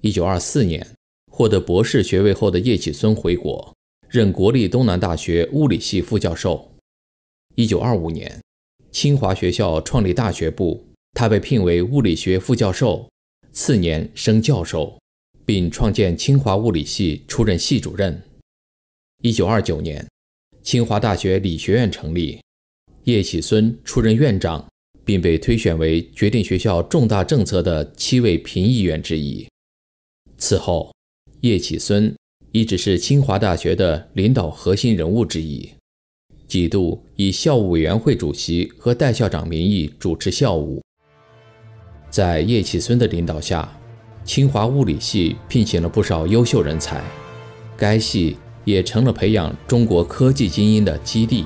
一九二四年获得博士学位后的叶企孙回国，任国立东南大学物理系副教授。一九二五年，清华学校创立大学部，他被聘为物理学副教授，次年升教授，并创建清华物理系，出任系主任。一九二九年，清华大学理学院成立，叶企孙出任院长，并被推选为决定学校重大政策的七位评议员之一。此后，叶企孙一直是清华大学的领导核心人物之一，几度以校务委员会主席和代校长名义主持校务。在叶企孙的领导下，清华物理系聘请了不少优秀人才，该系也成了培养中国科技精英的基地。